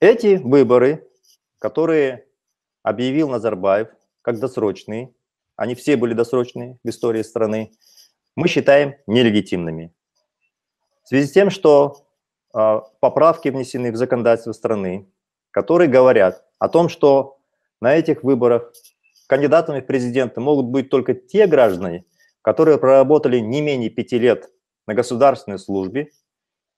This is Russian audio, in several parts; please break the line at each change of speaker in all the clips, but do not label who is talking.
Эти выборы, которые объявил Назарбаев как досрочные, они все были досрочные в истории страны, мы считаем нелегитимными. В связи с тем, что э, поправки внесены в законодательство страны, которые говорят о том, что на этих выборах кандидатами в президенты могут быть только те граждане, которые проработали не менее пяти лет на государственной службе,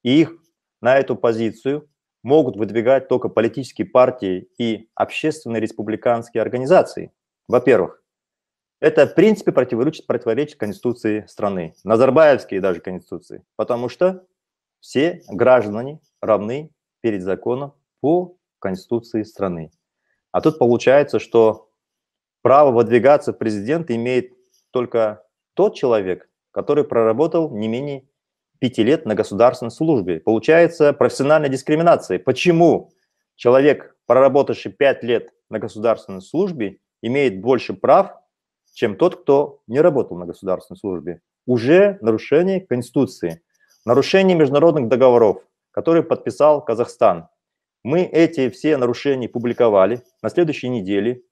и их на эту позицию могут выдвигать только политические партии и общественные республиканские организации. Во-первых, это в принципе противоречит, противоречит Конституции страны, Назарбаевские даже Конституции, потому что все граждане равны перед законом по Конституции страны. А тут получается, что право выдвигаться в президент имеет только тот человек, который проработал не менее пяти лет на государственной службе. Получается профессиональная дискриминация. Почему человек, проработавший пять лет на государственной службе, имеет больше прав, чем тот, кто не работал на государственной службе? Уже нарушение Конституции, нарушение международных договоров, которые подписал Казахстан. Мы эти все нарушения публиковали на следующей неделе.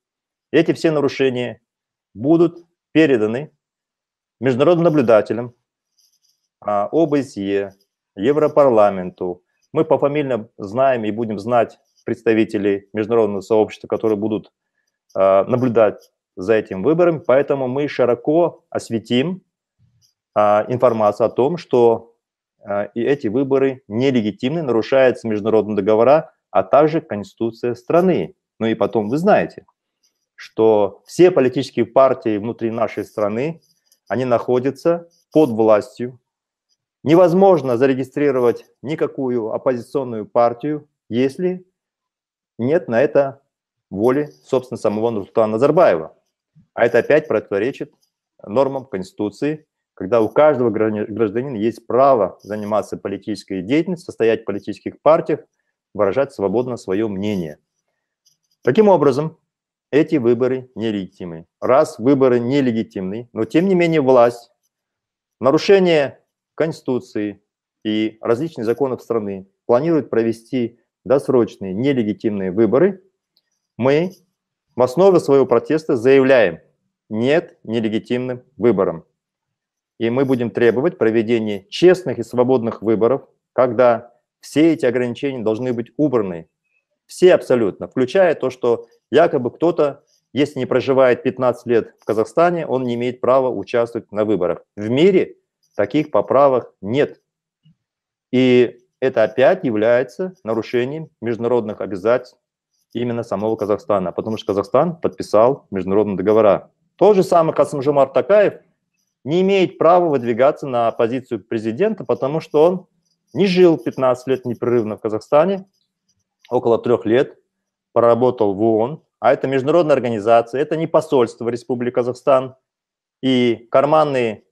Эти все нарушения будут переданы международным наблюдателям, а, ОБСЕ, Европарламенту. Мы пофамильно знаем и будем знать представителей международного сообщества, которые будут а, наблюдать за этим выбором, поэтому мы широко осветим а, информацию о том, что и эти выборы нелегитимны, нарушаются международные договора, а также Конституция страны. Ну и потом вы знаете, что все политические партии внутри нашей страны, они находятся под властью Невозможно зарегистрировать никакую оппозиционную партию, если нет на это воли, собственно, самого Нурсултана Назарбаева. А это опять противоречит нормам Конституции, когда у каждого гражданина есть право заниматься политической деятельностью, состоять в политических партиях, выражать свободно свое мнение. Таким образом, эти выборы нелегитимны. Раз выборы нелегитимны, но тем не менее власть, нарушение Конституции и различных законов страны планирует провести досрочные нелегитимные выборы, мы в основе своего протеста заявляем «нет нелегитимным выборам». И мы будем требовать проведения честных и свободных выборов, когда все эти ограничения должны быть убраны. Все абсолютно, включая то, что якобы кто-то, если не проживает 15 лет в Казахстане, он не имеет права участвовать на выборах. В мире – таких поправок нет. И это опять является нарушением международных обязательств именно самого Казахстана, потому что Казахстан подписал международные договора. то же самое Касымжумар Такаев не имеет права выдвигаться на позицию президента, потому что он не жил 15 лет непрерывно в Казахстане, около трех лет поработал в ООН, а это международная организация, это не посольство Республики Казахстан, и карманные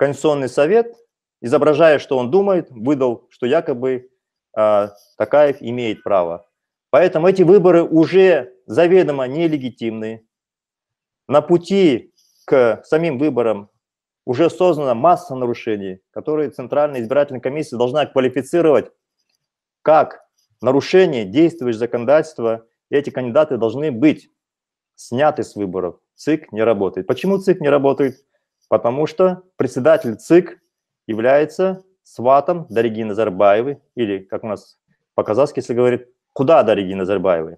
Конституционный совет, изображая, что он думает, выдал, что якобы э, а, Такаев имеет право. Поэтому эти выборы уже заведомо нелегитимны. На пути к самим выборам уже создана масса нарушений, которые Центральная избирательная комиссия должна квалифицировать как нарушение действующего законодательства. И эти кандидаты должны быть сняты с выборов. ЦИК не работает. Почему ЦИК не работает? Потому что председатель ЦИК является сватом Дариги Назарбаевой, или, как у нас по-казахски, если говорит, куда Дариги Назарбаевой.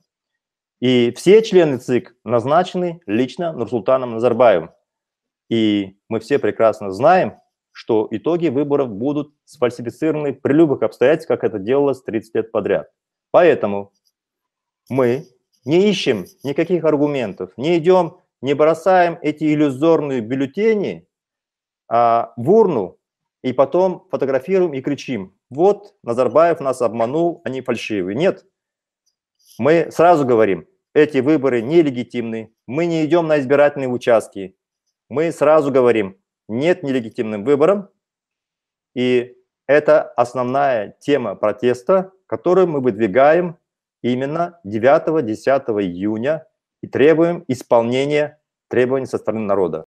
И все члены ЦИК назначены лично Нурсултаном Назарбаевым. И мы все прекрасно знаем, что итоги выборов будут сфальсифицированы при любых обстоятельствах, как это делалось 30 лет подряд. Поэтому мы не ищем никаких аргументов, не идем, не бросаем эти иллюзорные бюллетени а, в урну, и потом фотографируем и кричим, вот Назарбаев нас обманул, они фальшивые. Нет, мы сразу говорим, эти выборы нелегитимны, мы не идем на избирательные участки, мы сразу говорим, нет нелегитимным выборам, и это основная тема протеста, которую мы выдвигаем именно 9-10 июня и требуем исполнения требований со стороны народа.